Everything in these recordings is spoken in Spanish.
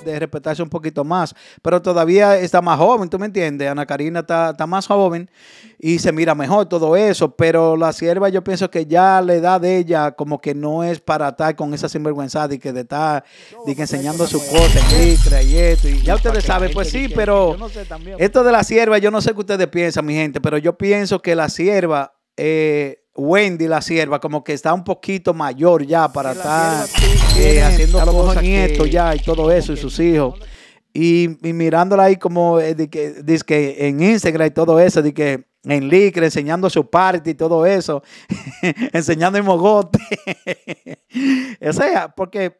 de, respetarse un poquito más. Pero todavía está más joven, ¿tú me entiendes? Ana Karina está, más joven y se mira mejor todo eso. Pero la sierva, yo pienso que ya la edad de ella, como que no es para estar con esa sinvergüenza y que de estar de que enseñando sus cosas, y, y Y ya ustedes saben, pues sí, pero esto de la sierva, yo no sé qué ustedes piensan, mi gente, pero yo pienso que la sierva. Eh, Wendy, la sierva, como que está un poquito mayor ya para estar eh, haciendo a nietos ya y todo eso, y sus hijos. Y, mirándola ahí como eh, que, en Instagram y todo eso, de que en Licre enseñando su parte y todo eso, enseñando el mogote. o sea, porque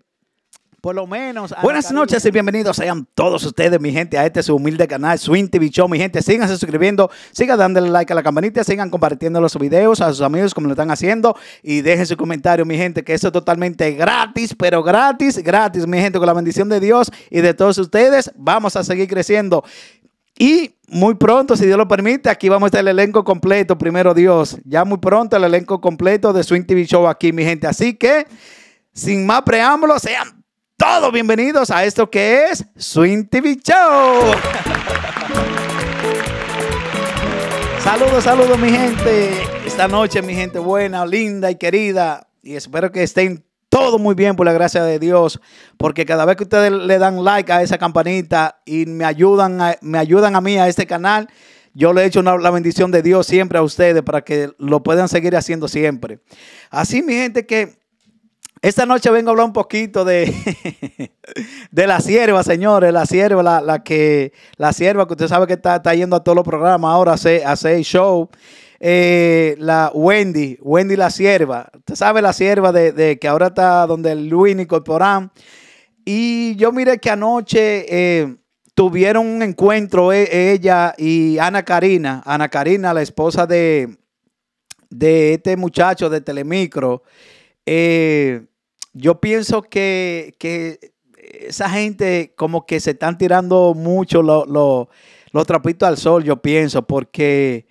por lo menos. Buenas noches y bienvenidos sean todos ustedes, mi gente, a este su humilde canal, Swing TV Show. Mi gente, síganse suscribiendo, sigan dándole like a la campanita, sigan compartiendo los videos a sus amigos como lo están haciendo y dejen su comentario, mi gente, que eso es totalmente gratis, pero gratis, gratis, mi gente, con la bendición de Dios y de todos ustedes, vamos a seguir creciendo. Y muy pronto, si Dios lo permite, aquí vamos a estar el elenco completo, primero Dios. Ya muy pronto el elenco completo de Swing TV Show aquí, mi gente. Así que, sin más preámbulos, sean todos bienvenidos a esto que es Swing TV Show. saludos, saludos mi gente. Esta noche mi gente buena, linda y querida. Y espero que estén todo muy bien por la gracia de Dios, porque cada vez que ustedes le dan like a esa campanita y me ayudan a, me ayudan a mí a este canal, yo le echo la bendición de Dios siempre a ustedes para que lo puedan seguir haciendo siempre. Así mi gente que esta noche vengo a hablar un poquito de, de la sierva, señores, la sierva, la, que, la sierva que usted sabe que está, yendo a todos los programas ahora, hace, hace show. Eh, la Wendy, Wendy la sierva, usted sabe la sierva de, que ahora está donde Luis Nicolporán. Y yo miré que anoche eh, tuvieron un encuentro eh, ella y Ana Karina, Ana Karina, la esposa de, de este muchacho de Telemicro yo pienso que, esa gente como que se están tirando mucho los lo, trapitos al sol, yo pienso, porque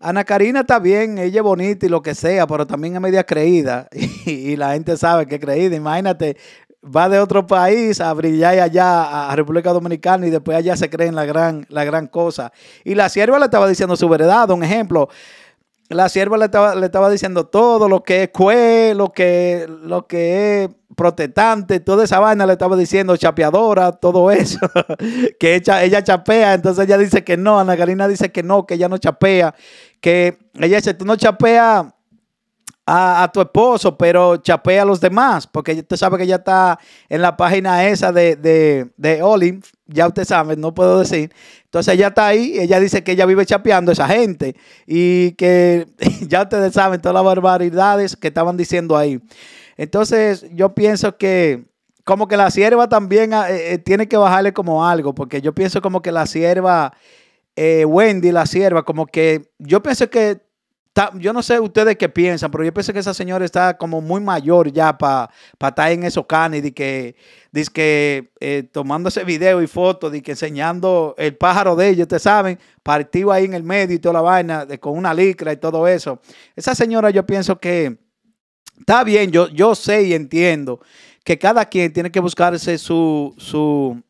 Ana Karina está bien, ella es bonita y lo que sea, pero también es media creída y, la gente sabe que es creída. Imagínate, va de otro país a brillar allá a República Dominicana y después allá se creen la gran, la gran cosa. Y la sierva le estaba diciendo su verdad, un ejemplo la sierva le estaba, le estaba, diciendo todo lo que es cue, lo que, lo que es protestante, toda esa vaina le estaba diciendo, chapeadora, todo eso, que ella, ella chapea, entonces ella dice que no, Ana Galina dice que no, que ella no chapea, que ella dice, tú no chapeas a, tu esposo, pero chapea a los demás, porque usted sabe que ya está en la página esa de, de, Olin, ya usted sabe, no puedo decir. Entonces ella está ahí, ella dice que ella vive chapeando a esa gente y que ya ustedes saben todas las barbaridades que estaban diciendo ahí. Entonces yo pienso que como que la sierva también eh, eh, tiene que bajarle como algo, porque yo pienso como que la sierva... Eh, Wendy, la sierva, como que yo pienso que yo no sé ustedes qué piensan, pero yo pienso que esa señora está como muy mayor ya para pa estar en esos canes, y que, de que eh, video y foto, de que enseñando el pájaro de ellos, ustedes saben, partido ahí en el medio y toda la vaina, con una licra y todo eso. Esa señora yo pienso que está bien, yo, yo sé y entiendo que cada quien tiene que buscarse su, su,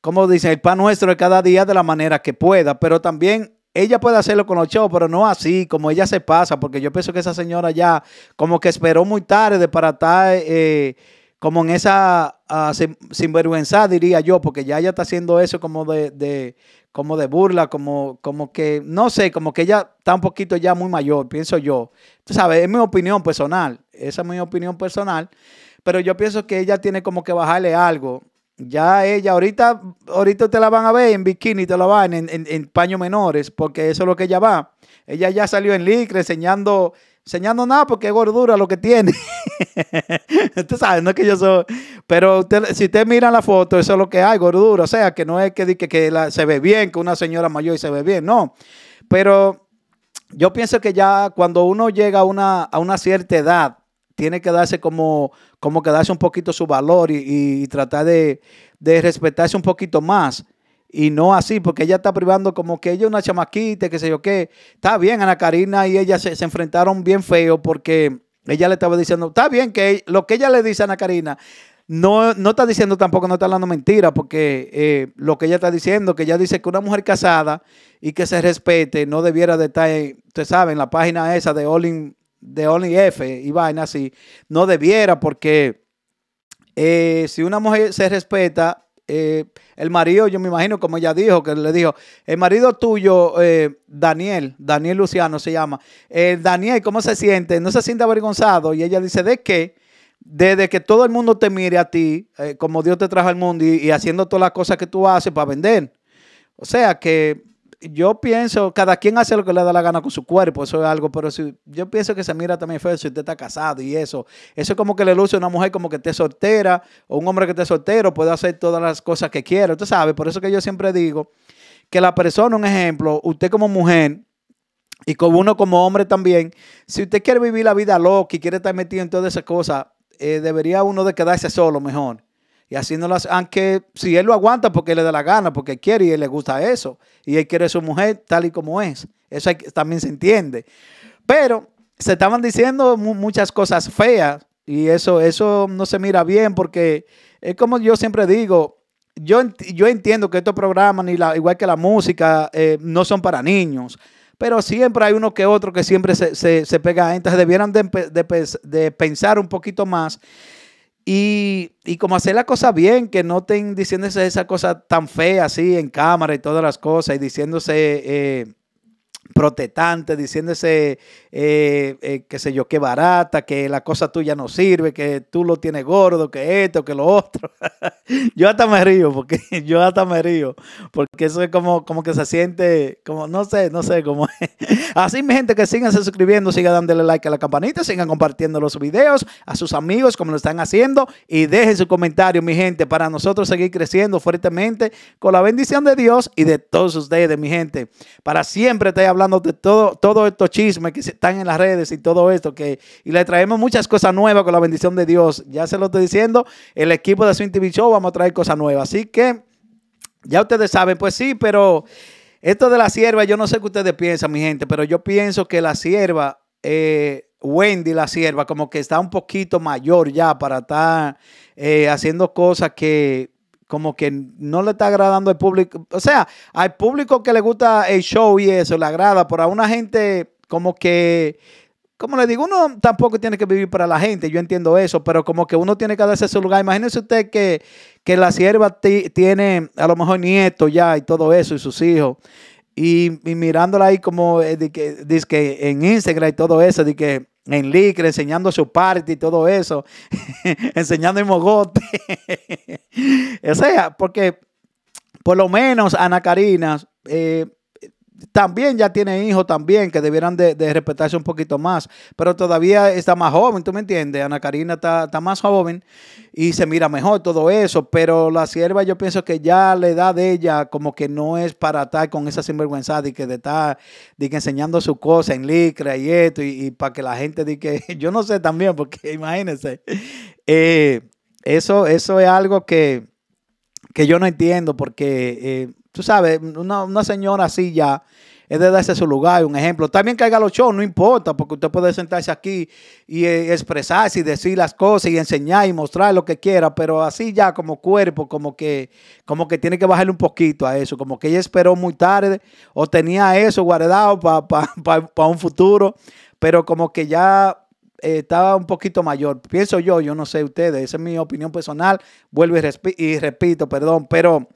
como dicen, el pan nuestro de cada día de la manera que pueda, pero también ella puede hacerlo con los shows, pero no así, como ella se pasa, porque yo pienso que esa señora ya como que esperó muy tarde para estar eh, como en esa ah, sinvergüenza, diría yo, porque ya ella está haciendo eso como de, de, como de burla, como, como que, no sé, como que ella está un poquito ya muy mayor, pienso yo. Tú sabes, es mi opinión personal, esa es mi opinión personal, pero yo pienso que ella tiene como que bajarle algo ya ella, ahorita, ahorita te la van a ver en bikini, te la van en, en, paños menores, porque eso es lo que ella va. Ella ya salió en licre enseñando, enseñando nada porque es gordura lo que tiene. usted sabe, no es que yo soy. Pero si usted mira la foto, eso es lo que hay, gordura. O sea, que no es que, que, se ve bien, que una señora mayor se ve bien, no. Pero yo pienso que ya cuando uno llega a una, a una cierta edad, tiene que darse como, como que darse un poquito su valor y, tratar de, respetarse un poquito más. Y no así, porque ella está privando como que ella es una chamaquita, que sé yo qué. Está bien, Ana Karina y ella se, enfrentaron bien feo porque ella le estaba diciendo, está bien que lo que ella le dice a Ana Karina, no, no está diciendo tampoco, no está hablando mentira, porque eh, lo que ella está diciendo, que ella dice que una mujer casada y que se respete, no debiera de estar, ustedes saben, la página esa de All de F y vaina así, no debiera porque eh, si una mujer se respeta, eh, el marido, yo me imagino, como ella dijo, que le dijo, el marido tuyo, eh, Daniel, Daniel Luciano se llama, Daniel, ¿cómo se siente? ¿No se siente avergonzado? Y ella dice, ¿de qué? Desde que todo el mundo te mire a ti, como Dios te trajo al mundo y haciendo todas las cosas que tú haces para vender. O sea que yo pienso, cada quien hace lo que le da la gana con su cuerpo, eso es algo, pero si yo pienso que se mira también feo si usted está casado y eso. Eso es como que le luce a una mujer como que esté soltera, o un hombre que esté soltero puede hacer todas las cosas que quiere Usted sabe, por eso que yo siempre digo que la persona, un ejemplo, usted como mujer, y como uno como hombre también, si usted quiere vivir la vida loca y quiere estar metido en todas esas cosas, eh, debería uno de quedarse solo mejor y así aunque si él lo aguanta porque le da la gana, porque quiere y le gusta eso, y él quiere a su mujer tal y como es. Eso también se entiende. Pero se estaban diciendo muchas cosas feas y eso, eso no se mira bien porque es como yo siempre digo, yo, yo entiendo que estos programas, ni igual que la música, eh, no son para niños pero siempre hay uno que otro que siempre se, se, se pega. Entonces debieran de, pensar un poquito más y, y, como hacer la cosa bien, que no estén diciéndose esa cosa tan fea así en cámara y todas las cosas y diciéndose eh, protestante diciéndose, eh, eh, que se sé yo, que barata, que la cosa tuya no sirve, que tú lo tienes gordo, que esto, que lo otro. yo hasta me río, porque yo hasta me río, porque eso es como, como que se siente, como, no sé, no sé cómo Así, mi gente, que sigan suscribiendo, sigan dándole like a la campanita, sigan compartiendo los videos a sus amigos, como lo están haciendo, y dejen su comentario, mi gente, para nosotros seguir creciendo fuertemente con la bendición de Dios y de todos ustedes, mi gente. Para siempre te hablo hablando de todo, todos estos chismes que están en las redes y todo esto, que, y le traemos muchas cosas nuevas con la bendición de Dios. Ya se lo estoy diciendo, el equipo de Swing TV Show vamos a traer cosas nuevas. Así que ya ustedes saben, pues sí, pero esto de la sierva, yo no sé qué ustedes piensan, mi gente, pero yo pienso que la sierva, eh, Wendy, la sierva, como que está un poquito mayor ya para estar eh, haciendo cosas que como que no le está agradando al público. O sea, al público que le gusta el show y eso, le agrada, pero a una gente como que como le digo, uno tampoco tiene que vivir para la gente, yo entiendo eso, pero como que uno tiene que darse su lugar. Imagínese usted que, que la sierva tiene a lo mejor nietos ya y todo eso y sus hijos. Y, y mirándola ahí como eh, dice que, que en Instagram y todo eso, de que en Licre, enseñando su parte y todo eso, enseñando en mogote. o sea, porque por lo menos Ana Karina eh, también ya tiene hijos también, que debieran de, respetarse un poquito más, pero todavía está más joven, ¿tú me entiendes? Ana Karina está, está, más joven y se mira mejor todo eso, pero la sierva yo pienso que ya la edad de ella como que no es para estar con esa sinvergüenza de que de estar de enseñando su cosa en licra y esto, y, para que la gente diga... yo no sé también, porque imagínense, eh, eso, eso es algo que, que yo no entiendo porque... Eh, tú sabes, una, señora así ya es de darse su lugar, y un ejemplo. También caiga los shows, no importa, porque usted puede sentarse aquí y eh, expresarse y decir las cosas y enseñar y mostrar lo que quiera, pero así ya como cuerpo, como que, como que tiene que bajarle un poquito a eso, como que ella esperó muy tarde o tenía eso guardado para un futuro, pero como que ya eh, estaba un poquito mayor. Pienso yo, yo no sé ustedes, esa es mi opinión personal, vuelvo y repito, perdón, pero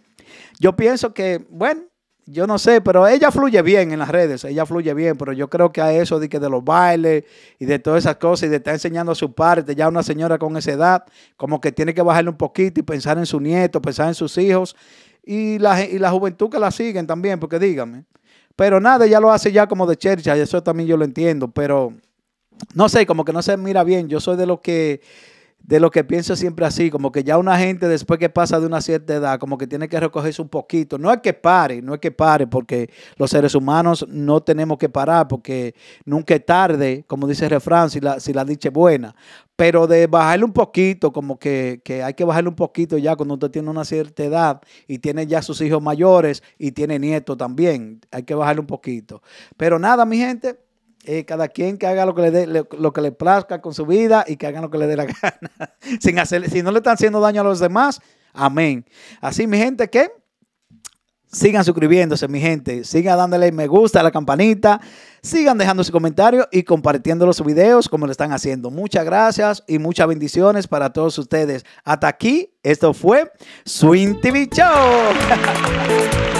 yo pienso que, bueno, yo no sé, pero ella fluye bien en las redes, ella fluye bien, pero yo creo que a eso de que de los bailes y de todas esas cosas y de estar enseñando a su parte, ya una señora con esa edad, como que tiene que bajarle un poquito y pensar en su nieto, pensar en sus hijos y la, juventud que la siguen también, porque dígame. Pero nada, ella lo hace ya como de chercha eso también yo lo entiendo, pero no sé, como que no se mira bien. Yo soy de los que de lo que pienso siempre así, como que ya una gente después que pasa de una cierta edad, como que tiene que recogerse un poquito. No es que pare, no es que pare, porque los seres humanos no tenemos que parar, porque nunca es tarde, como dice el refrán, si la, si la dicha es buena. Pero de bajarle un poquito, como que, que hay que bajarle un poquito ya cuando usted tiene una cierta edad y tiene ya sus hijos mayores y tiene nietos también. Hay que bajarle un poquito. Pero nada, mi gente. Eh, cada quien que haga lo que, le dé lo, que le plazca con su vida y que haga lo que le dé la gana. Sin hacer, si no le están haciendo daño a los demás, amén. Así, mi gente, que sigan suscribiéndose, mi gente. Sigan dándole me gusta a la campanita. Sigan dejando su comentario y compartiendo los videos como lo están haciendo. Muchas gracias y muchas bendiciones para todos ustedes. Hasta aquí, esto fue Swing TV Show.